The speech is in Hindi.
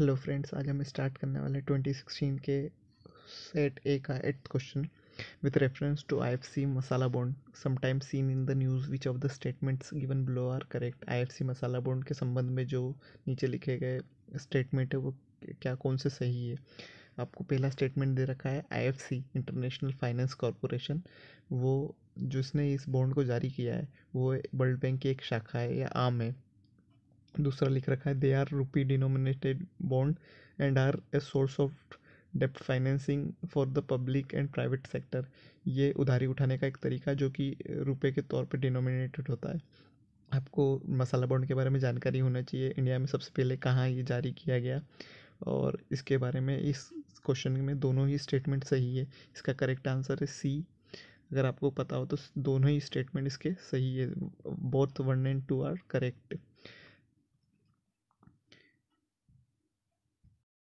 हेलो फ्रेंड्स आज हम स्टार्ट करने वाले ट्वेंटी सिक्सटीन के सेट ए का eighth question with reference to I F C masala bond sometimes seen in the news which of the statements given below are correct I F C masala bond के संबंध में जो नीचे लिखे गए स्टेटमेंट है वो क्या कौन से सही है आपको पहला स्टेटमेंट दे रखा है I F C international finance corporation वो जिसने इस बॉन्ड को जारी किया है वो वर्ल्ड बैंक की एक शाखा है या आम है दूसरा लिख रखा है they are rupee denominated bond and are a source of डेप्ट financing for the public and private sector ये उधारी उठाने का एक तरीका जो कि रुपए के तौर पे डिनोमिनेटेड होता है आपको मसाला बॉन्ड के बारे में जानकारी होना चाहिए इंडिया में सबसे पहले कहाँ ये जारी किया गया और इसके बारे में इस क्वेश्चन में दोनों ही स्टेटमेंट सही है इसका करेक्ट आंसर है सी अगर आपको पता हो तो दोनों ही स्टेटमेंट इसके सही है both one and two are correct